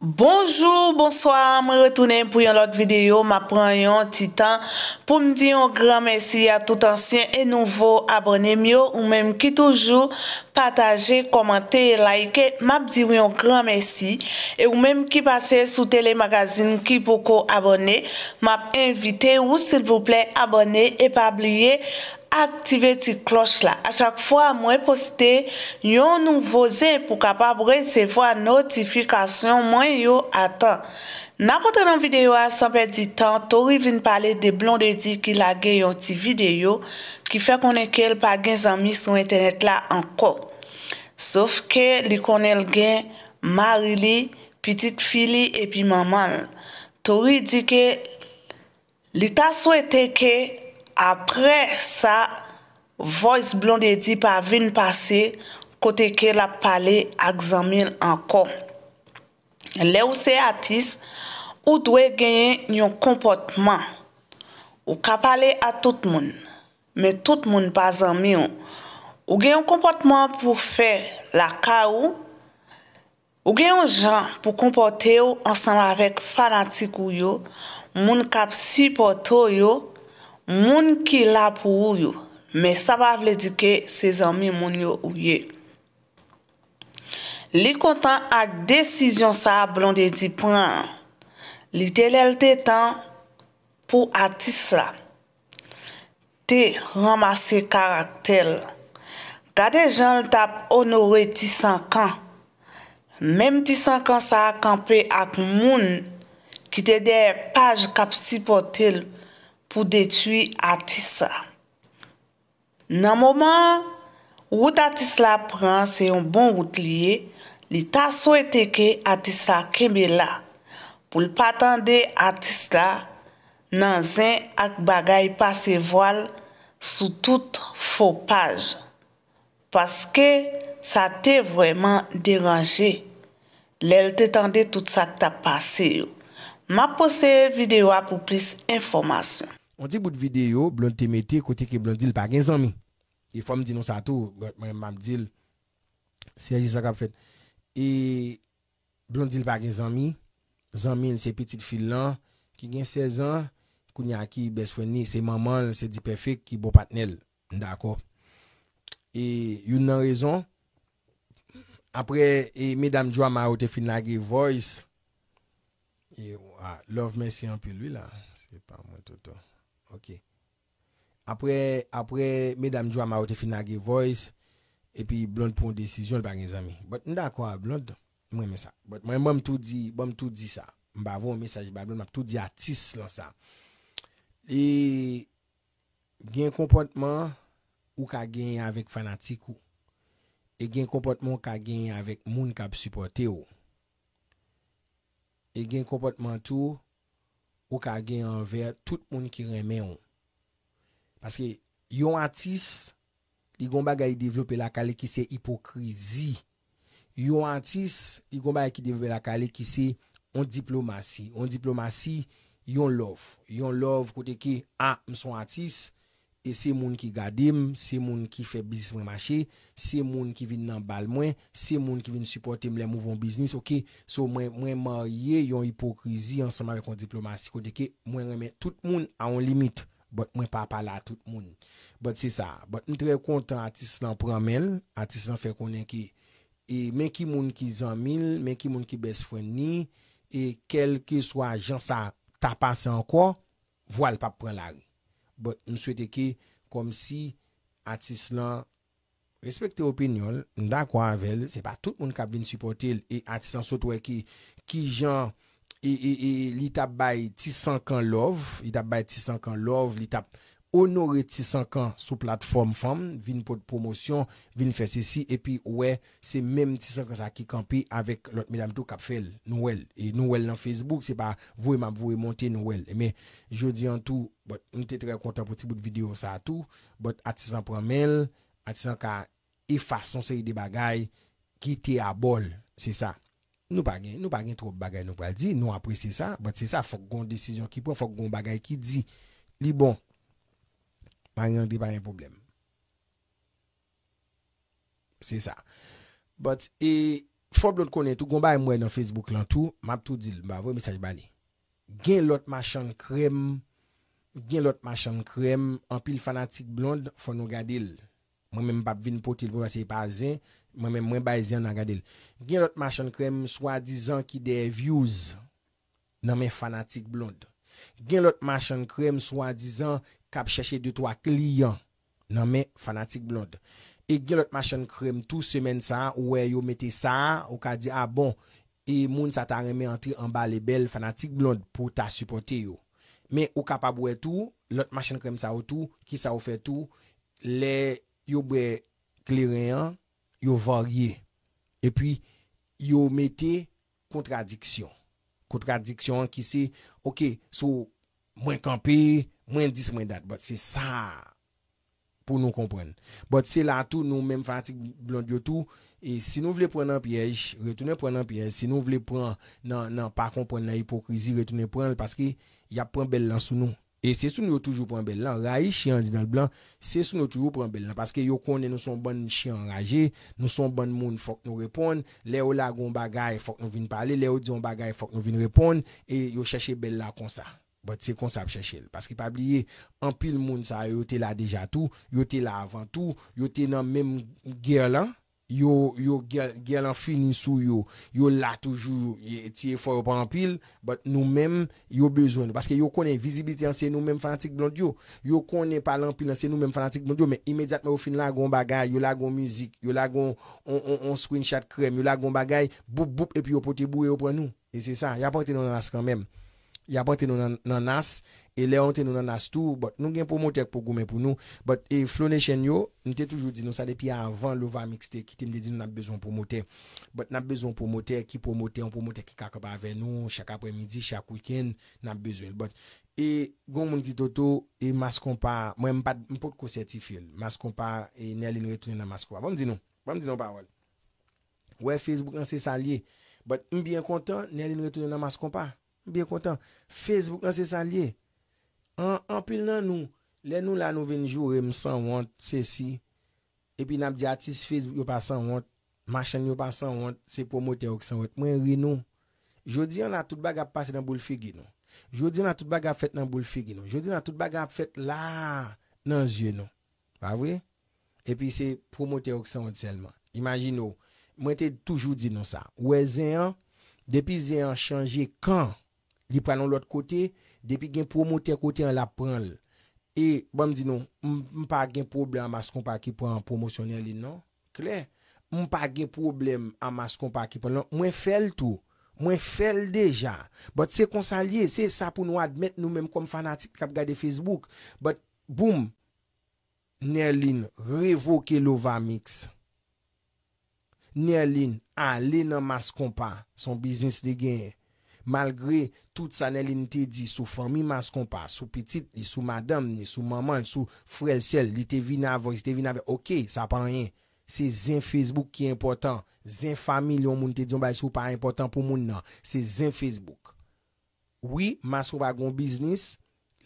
Bonjour, bonsoir, me retounen pou yon lot videyo, ma pran yon titan pou m diyon gran mersi a tout ansyen e nouvo abonem yo ou menm ki toujou pataje, komante, like, ma p diyon gran mersi ou menm ki pase sou telemagazine ki pou ko abonem, ma p invite ou silvouple abonem e pa abliye aktive ti kloch la. A chak fwa mwen poste, yon nou voze pou kapab resevo a notifikasyon mwen yo atan. N apote nan videyo a sanpe di tan, tori vin pale de blon de di ki lage yon ti videyo ki fe konen ke el pa gen zami sou internet la anko. Sof ke li konen gen mari li, pitit fili, epi maman. Tori di ke li ta souete ke apre sa voice blonde edi pa vin pase kote ke la pale ak zamin ankon le ou se atis ou dwe genyen nyon kompotman ou ka pale a tout moun me tout moun pa zamin ou genyen kompotman pou fe la ka ou ou genyen jan pou kompote ou ansanm avek fanatikou yo moun kap supporto yo Moun ki la pou ou yo, me sa va vle dike se zanmi moun yo ou ye. Li kontan ak desisyon sa blon de di pran, li telel te tan pou atis la. Te ramase karak tel. Gade jan l tap onore ti sankan. Mem ti sankan sa ak anpe ak moun ki te de paje kap si potel pou detui atisa. Nan mouman, wout atis la pran se yon bon wout liye, li ta sou eteke atisa keme la, pou l patande atis la, nan zin ak bagay pase voal, sou tout fopaj. Paske, sa te vweman deranje. Lel te tande tout sa kta pase yo. Ma poseye videwa pou plis informasyon. On di bout videyo, blon te mete kote ki blon dil pa gen zanmi. E fòm di nou sa tou, gòt mè mbam dil. Seye jisak ap fèt. E blon dil pa gen zanmi, zanmi nse petit fil lan, ki gen 16 an, kouni aki bes fweni. Se maman se di prefik ki bo patnel. Ndako. E yon nan rezon. Apre, e medam jwa ma ou te fin la ge voice. E waa, ah, love messi an pi lui la. Se pa mwen toto. Apre, apre, me damjwa ma wote fina ge voice E pi blonde pon desisyon l pa gen zami Bat mwen akwa blonde, mwen mwen sa Bat mwen mwen mtou di, mwen mtou di sa Mba voun msaj, mba blonde mtou di atis la sa E gen kompontman ou ka gen yon avek fanatik ou E gen kompontman ou ka gen yon avek moun kab supporte ou E gen kompontman tou Ou ka gen yon ver tout moun ki reme yon. Paske yon atis, li gomba gali devlope la kale ki se hipokrizi. Yon atis, li gomba gali devlope la kale ki se yon diplomasi. Yon diplomasi, yon love. Yon love kote ki, a, ah, mson atis, E se moun ki gadim, se moun ki fe bizis mwen mache, se moun ki vin nan bal mwen, se moun ki vin suportim le mouvon biznis. Ok, so mwen mwen ye yon hipokrizi ansama rekon diplomasi kode ke mwen remen tout moun a yon limit. Bot mwen pa pala tout moun. Bot se sa, bot mwen tre kontan atis lan pran men, atis lan fe konen ke. E men ki moun ki zan mil, men ki moun ki bes fwen ni, e kel ke swa jan sa ta pase anko, voal pa pran la ri. But, nou souwete ki, kom si atis lan respekte opinyon, nou da kwa avèl, se pa tout moun kap vin supporte el, e atis lan sot wè ki, ki jan e, e, e li tap bay tisankan love, li tap bay tisankan love, li tap... Onore tisankan sou platfom fom, vin pou promosyon, vin fese si, epi wè, se menm tisankan sa ki kampi avèk lot medam tou kap fèl, nou wèl. E nou wèl nan Facebook, se pa vwè mam vwè montè nou wèl. Eme, jodi an tou, bot, nou te tre kontan pou ti bout videyo sa tou, bot, atisankan pren mel, atisankan efason se yi de bagay ki te abol, se sa. Nou pa gen, nou pa gen trop bagay nou pal di, nou apre se sa, bot se sa, fok gon desisyon ki pou, fok gon bagay ki di, li bon. Man yandri pa yon problem. Se sa. But e... Fob lot konen tou. Gon bay mwen nan Facebook lan tou. Map tou dil. Mba vwe mesaj bani. Gen lot machan krem. Gen lot machan krem. An pil fanatik blonde. Fon nou gade il. Mwen men mbap vin potil pou mwen se yipa azen. Mwen men mwen bayzen nan gade il. Gen lot machan krem. Swa dizan ki devyouz. Nan men fanatik blonde. Gen lot machan krem. Swa dizan... kap chèche 2-3 kliyan nanmen fanatik blond. E gen lot machan krem tou semen sa ouwe yo mette sa, ou ka di a ah bon, e moun sa ta reme antre anba le bel fanatik blond pou ta supporte yo. Men ou ka pa bwe tou, lot machan krem sa ou tou ki sa ou fe tou, le yo bwe kliyan yo varye. E pi yo mette kontradiksyon. Kontradiksyon ki se, ok, sou mwen kampey, Mwen dis mwen dat, bot se sa pou nou kompren. Bot se la tou nou menm fatik blan diyo tou, e si nou vle pran nan piyej, retounen pran nan piyej, si nou vle pran nan pa kompren nan hipokrizi, retounen pran, paske ya pran bel lan sou nou. E se sou nou toujou pran bel lan, rayi chyan di nan blan, se sou nou toujou pran bel lan, paske yo kone nou son bon chyan raje, nou son bon moun fok nou repon, le ou lagoun bagay fok nou vin pale, le ou diyon bagay fok nou vin repon, e yo chache bel la kon sa. bat se konsap chèchèl, paski pa bliye, anpil moun sa, yo te la deja tou, yo te la avantou, yo te nan menm gèr lan, yo gèr lan finisou yo, yo la toujou, ti e fòy ou pa anpil, bat nou menm, yo bezoun, paski yo konen, vizibilite anse nou menm fanatik blond yo, yo konen pa anpil anse nou menm fanatik blond yo, men imedjatme ou fin la goun bagay, yo la goun mizik, yo la goun on screenshot krem, yo la goun bagay, boup boup, epi yo pote bou yo pranou, e se sa, ya p ya bote nou nan nas, e leon te nou nan nas tou, bot nou gen pwomotek pou gome pou nou, bot e flone chen yo, nou te toujou di nou, sa depi ya avan louva mixte, ki te mde di nou nan bezon pwomote, bot nan bezon pwomote, ki pwomote, an pwomote ki kaka pa ave nou, chak apwe midi, chak wikend, nan bezon, bot, e goun moun ki toto, e mas kompa, mwen mpad, mpot konsertifiyon, mas kompa, e nye li nou retounen nan mas kompa, vam di nou, vam di nou pa wèl, wè Facebook nan se Bekontan, Facebook nan se salye, anpil nan nou, le nou la nou venjou rem san want se si, epi nan ap di atis Facebook yo pa san want, machan yo pa san want, se promote yo ki san want, mwen ri nou, jodi an la tout bagap pase nan bou l figi nou, jodi an la tout bagap fete nan bou l figi nou, jodi an la tout bagap fete la nan zye nou, pa vwe, epi se promote yo ki san want selman, imagine ou, mwen te toujou di nou sa, ou e zeyan, depi zeyan chanje kan, Li pranon l'ot kote, depi gen promote kote an la pran l. E, ba m di nou, m pa gen problem an mas kompa ki pran an promosyon ni an lin nou. Kler, m pa gen problem an mas kompa ki pran. Non? Mwen fel tou, mwen fel deja. Bot se konsalye, se sa pou nou admet nou menm kom fanatik kap gade Facebook. Bot, boum, ni an lin revoke l'ova mix. Ni an lin, an lin an mas kompa, son biznis di gen yon. Malgre tout sanen li nite di sou fami mas kompa, sou pitit, li sou madam, li sou maman, li sou frelsel, li te vina avon, li te vina avon, ok, sa pa anyen. Se zin Facebook ki important, zin fami li yon moun te di yon ba yon sou pa important pou moun nan, se zin Facebook. Ouye, mas kompa goun biznis,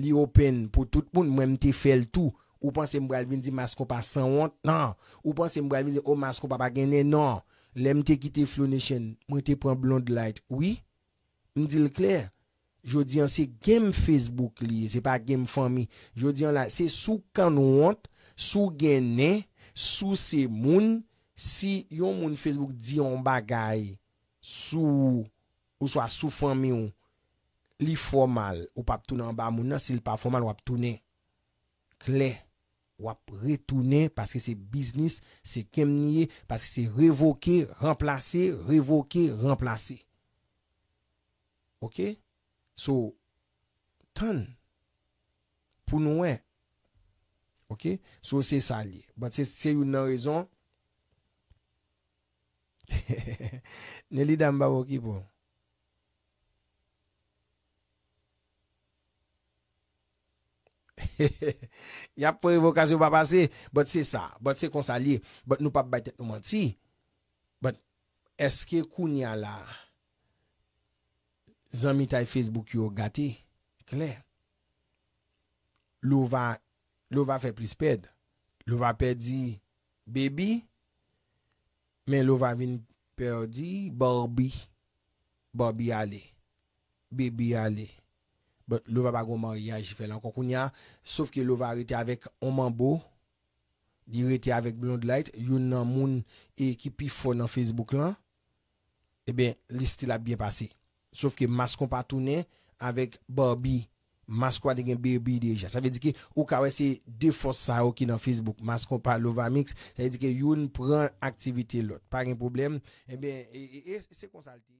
li open pou tout moun, mwen mte fel tou. Ou pan se mbralvin di mas kompa sanwant, nan. Ou pan se mbralvin di o oh, mas kompa pa gennen, nan. Lè mte kite flow nation, mwen te pren blonde light, ouye. Mdile kler, jo diyan se gem Facebook li, se pa gem fami. Jo diyan la, se sou kanwant, sou gennen, sou se moun, si yon moun Facebook diyon bagay, sou, ou swa sou fami ou, li formal, ou pa ptounan ba moun nan, se li pa formal wap tounen. Kler, wap retounen, paske se biznis, se kem nye, paske se revoke, remplase, revoke, remplase. Ok, sou tan pou nou wè. Ok, sou se salye. Bote se yon nan rezon. Nè li dan mba wò ki pou? Yap pou evokasyon pa pase. Bote se sa, bote se kon salye. Bote nou pa baytet nou man ti. Bote eske koun ya la? Zanmi tay Facebook yo gati. Kler. Lou va fe plis ped. Lou va ped di baby. Men lou va vin ped di barbi. Barbi ale. Baby ale. Lou va bago man yaje felan. Sof ke lou va rete avèk oman bo. Di rete avèk blonde light. Yon nan moun ekipi fo nan Facebook lan. E ben listi la byen pasey. Sòf ki maskon pa toune avèk Barbie, maskon pa degen Barbie deja. Sa vè di ki ou ka wè se defos sa ou ki nan Facebook, maskon pa Lovamix, sa vè di ki youn pran aktivite lòt. Pa gen problem, e eh bè, e se konsalti.